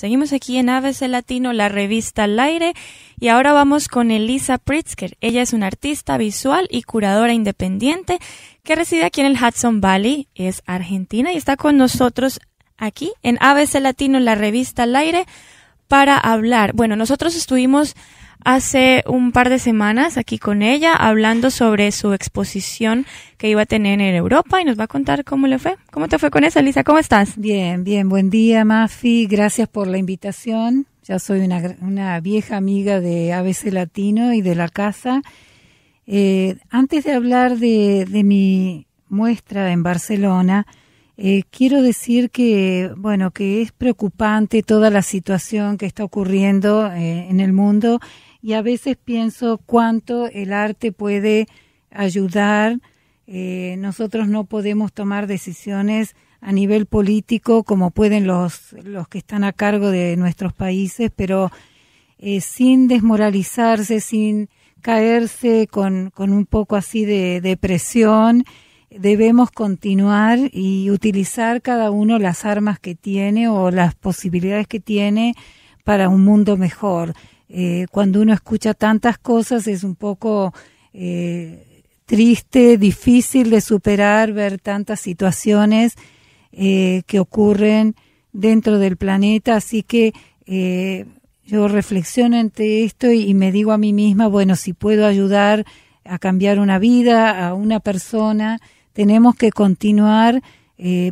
Seguimos aquí en ABC Latino, la revista Al Aire, y ahora vamos con Elisa Pritzker. Ella es una artista visual y curadora independiente que reside aquí en el Hudson Valley, es argentina, y está con nosotros aquí en ABC Latino, la revista Al Aire, para hablar. Bueno, nosotros estuvimos hace un par de semanas aquí con ella hablando sobre su exposición que iba a tener en Europa y nos va a contar cómo le fue. ¿Cómo te fue con eso, Lisa? ¿Cómo estás? Bien, bien. Buen día, Mafi. Gracias por la invitación. Ya soy una, vieja amiga de ABC Latino y de la casa. Eh, antes de hablar de, mi muestra en Barcelona, eh, quiero decir que, bueno, que es preocupante toda la situación que está ocurriendo eh, en el mundo y a veces pienso cuánto el arte puede ayudar. Eh, nosotros no podemos tomar decisiones a nivel político como pueden los, los que están a cargo de nuestros países, pero eh, sin desmoralizarse, sin caerse con, con un poco así de depresión, debemos continuar y utilizar cada uno las armas que tiene o las posibilidades que tiene para un mundo mejor. Eh, cuando uno escucha tantas cosas es un poco eh, triste, difícil de superar, ver tantas situaciones eh, que ocurren dentro del planeta. Así que yo reflexiono ante esto y, me digo a mí misma, bueno, si puedo ayudar a cambiar una vida, a una persona, tenemos que continuar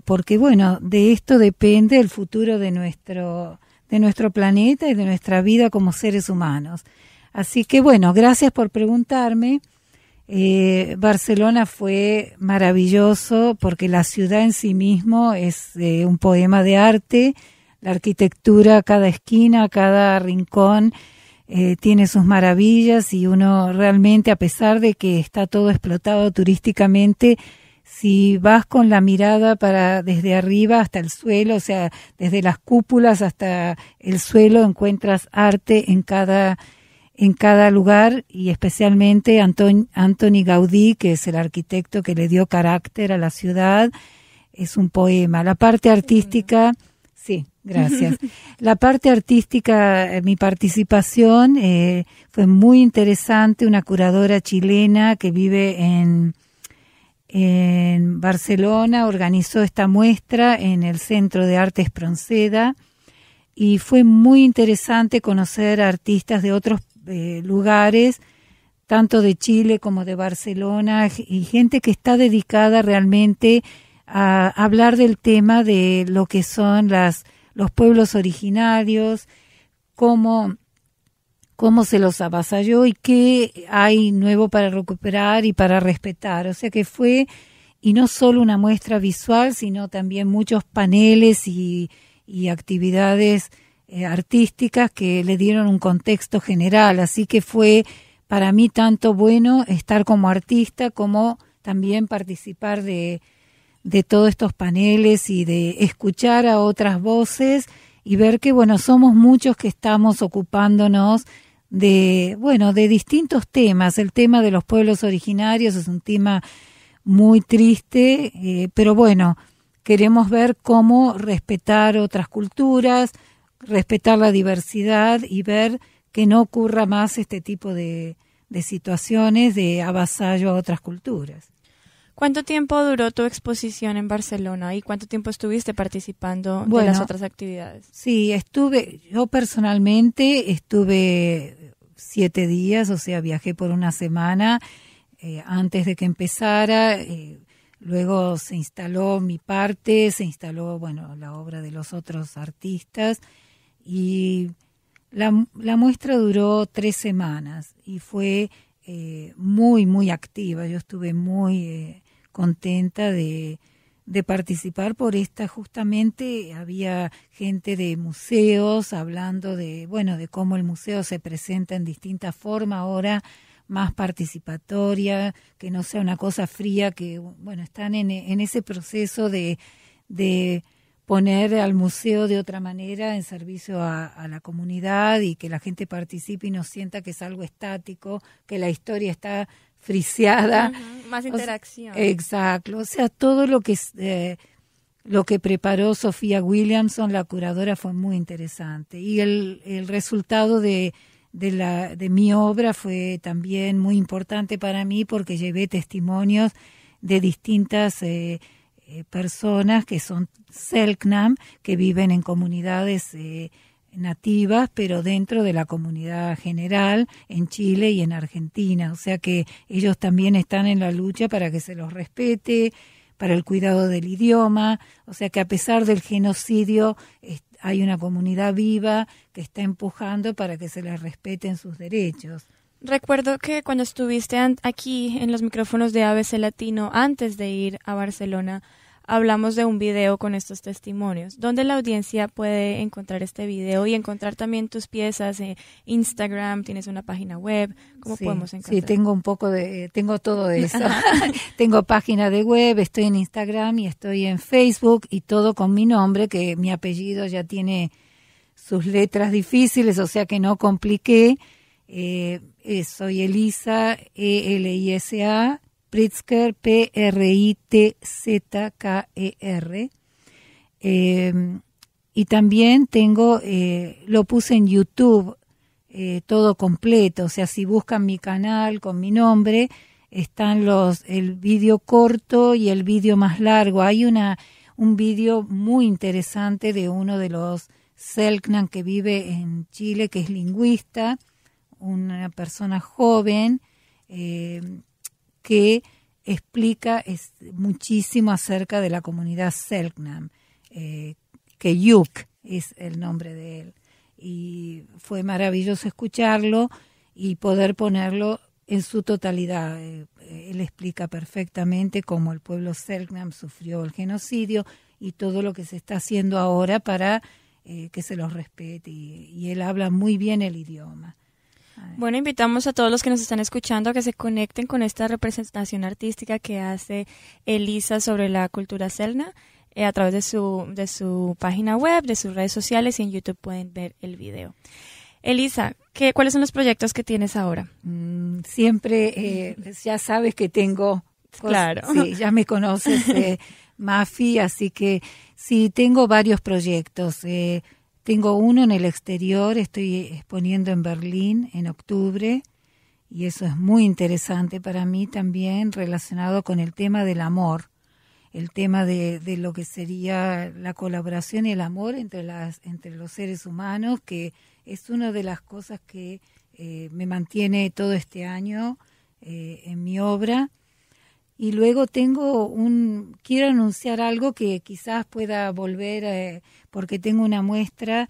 porque bueno, de esto depende el futuro de nuestro de nuestro planeta y de nuestra vida como seres humanos. Así que bueno, gracias por preguntarme. Eh, Barcelona fue maravilloso porque la ciudad en sí mismo es eh, un poema de arte, la arquitectura, cada esquina, cada rincón eh, tiene sus maravillas y uno realmente, a pesar de que está todo explotado turísticamente, si vas con la mirada para desde arriba hasta el suelo, o sea, desde las cúpulas hasta el suelo encuentras arte en cada en cada lugar y especialmente Anton, Anthony Gaudí, que es el arquitecto que le dio carácter a la ciudad, es un poema. La parte artística, sí, gracias. La parte artística, eh, mi participación eh, fue muy interesante, una curadora chilena que vive en en Barcelona, organizó esta muestra en el Centro de Artes Pronceda y fue muy interesante conocer artistas de otros eh, lugares, tanto de Chile como de Barcelona, y gente que está dedicada realmente a hablar del tema de lo que son las, los pueblos originarios, cómo cómo se los avasalló y qué hay nuevo para recuperar y para respetar. O sea que fue, y no solo una muestra visual, sino también muchos paneles y, actividades eh, artísticas que le dieron un contexto general. Así que fue para mí tanto bueno estar como artista como también participar de, de todos estos paneles y de escuchar a otras voces y ver que, bueno, somos muchos que estamos ocupándonos de, bueno, de distintos temas. El tema de los pueblos originarios es un tema muy triste, eh, pero bueno, queremos ver cómo respetar otras culturas, respetar la diversidad y ver que no ocurra más este tipo de, situaciones de avasallo a otras culturas. ¿Cuánto tiempo duró tu exposición en Barcelona y cuánto tiempo estuviste participando de las otras actividades? Sí, estuve, yo personalmente estuve siete días, o sea, viajé por una semana eh, antes de que empezara. Eh, luego se instaló mi parte, se instaló, bueno, la obra de los otros artistas y la, la muestra duró tres semanas y fue eh, muy, muy activa. Yo estuve muy contenta de de participar por esta justamente había gente de museos hablando de bueno de cómo el museo se presenta en distinta forma ahora más participatoria que no sea una cosa fría que bueno están en, ese proceso de, poner al museo de otra manera en servicio a, la comunidad y que la gente participe y no sienta que es algo estático, que la historia está friseada más interacción. exacto. O sea, todo lo que, eh, lo que preparó Sofía Williamson, la curadora, fue muy interesante. Y el, el resultado de, de, la, de mi obra fue también muy importante para mí porque llevé testimonios de distintas eh, eh, personas que son Selknam, que viven en comunidades eh, nativas, pero dentro de la comunidad general en Chile y en Argentina. O sea que ellos también están en la lucha para que se los respete, para el cuidado del idioma. O sea que a pesar del genocidio hay una comunidad viva que está empujando para que se les respeten sus derechos. Recuerdo que cuando estuviste aquí en los micrófonos de ABC Latino antes de ir a Barcelona, hablamos de un video con estos testimonios. ¿Dónde la audiencia puede encontrar este video y encontrar también tus piezas? en Instagram, tienes una página web, ¿cómo podemos encontrar? Sí, tengo un poco de, tengo todo eso. tengo página de web, estoy en Instagram y estoy en Facebook y todo con mi nombre, que mi apellido ya tiene sus letras difíciles, o sea que no compliqué. Eh, eh, soy Elisa, E-L-I-S-A Pritzker, P-R-I-T-Z-K-E-R. E em, y también tengo, eh, lo puse en YouTube eh, todo completo, o sea, si buscan mi canal con mi nombre, están los, el vídeo corto y el vídeo más largo. Hay una, un vídeo muy interesante de uno de los Selknam que vive en Chile, que es lingüista, una persona joven. Em, que explica muchísimo acerca de la comunidad Selknam, eh, que Yuk es el nombre de él. Y fue maravilloso escucharlo y poder ponerlo en su totalidad. Eh, él explica perfectamente cómo el pueblo Selknam sufrió el genocidio y todo lo que se está haciendo ahora para eh, que se los respete. y él habla muy bien el idioma. Bueno, invitamos a todos los que nos están escuchando a que se conecten con esta representación artística que hace Elisa sobre la cultura celna eh, a través de su, de su página web, de sus redes sociales y en YouTube pueden ver el video. Elisa, ¿qué, ¿cuáles son los proyectos que tienes ahora? Mm, siempre, eh, pues ya sabes que tengo... Claro. Sí, ya me conoces, eh, Mafi, así que sí, tengo varios proyectos. Eh, tengo uno en el exterior, estoy exponiendo en Berlín en octubre y eso es muy interesante para mí también relacionado con el tema del amor, el tema de, lo que sería la colaboración y el amor entre, las, entre los seres humanos, que es una de las cosas que eh, me mantiene todo este año eh, en mi obra y luego tengo un quiero anunciar algo que quizás pueda volver eh, porque tengo una muestra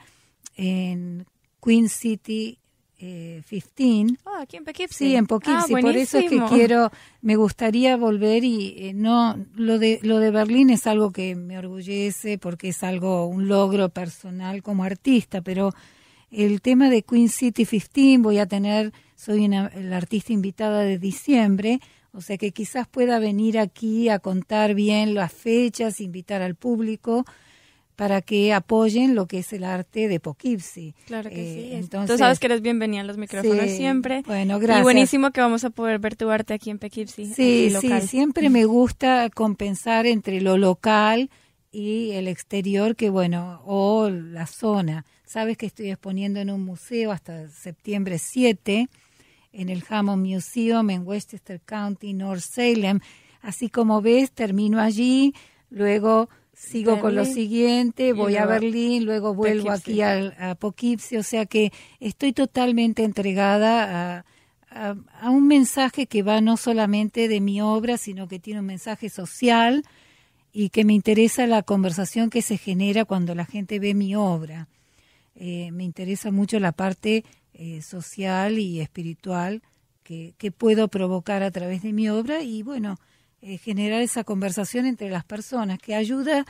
en Queen City 15 eh, ah aquí en sí en Poughkeepsie por eso es que ah, quiero me gustaría volver y eh, no lo de lo de Berlín es algo que me orgullece porque es algo un logro personal como artista pero el tema de Queen City 15 voy a tener soy la artista invitada de diciembre o sea que quizás pueda venir aquí a contar bien las fechas, invitar al público para que apoyen lo que es el arte de Poughkeepsie. Claro que eh, sí. Entonces, sabes que eres bienvenida a los micrófonos siempre. Bueno, gracias. Y buenísimo que vamos a poder ver tu arte aquí en Poughkeepsie. Sí, sí, siempre me gusta compensar entre lo local y el exterior, que bueno, o la zona. Sabes que estoy exponiendo en un museo hasta septiembre 7 en el Hammond Museum en Westchester County, North Salem. Así como ves, termino allí, luego sigo con lo siguiente, voy a Berlín, luego vuelvo aquí al, a Poughkeepsie, o sea que estoy totalmente entregada a, un mensaje que va no solamente de mi obra, sino que tiene un mensaje social y que me interesa la conversación que se genera cuando la gente ve mi obra. Eh, me interesa mucho la parte eh, social y espiritual que, puedo provocar a través de mi obra y bueno, eh, generar esa conversación entre las personas que ayuda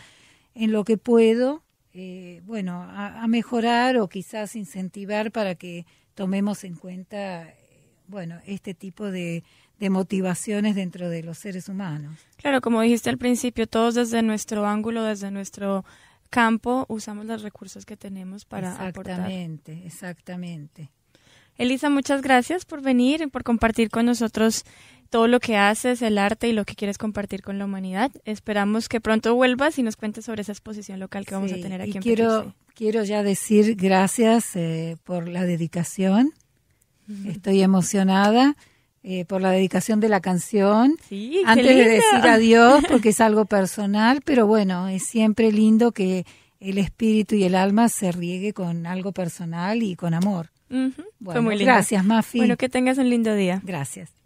en lo que puedo, eh, bueno, a, mejorar o quizás incentivar para que tomemos en cuenta, bueno, este tipo de, motivaciones dentro de los seres humanos. Claro, como dijiste al principio, todos desde nuestro ángulo, desde nuestro campo, usamos los recursos que tenemos para aportar. Exactamente, exactamente. Elisa, muchas gracias por venir y por compartir con nosotros todo lo que haces, el arte y lo que quieres compartir con la humanidad. Esperamos que pronto vuelvas y nos cuentes sobre esa exposición local que vamos a tener aquí en quiero, Quiero ya decir gracias eh, por la dedicación. Estoy emocionada. Eh, por la dedicación de la canción. Sí, Antes de decir adiós, porque es algo personal, pero bueno, es siempre lindo que el espíritu y el alma se riegue con algo personal y con amor mhm Gracias, Mafi. Bueno, que tengas un lindo día. Gracias.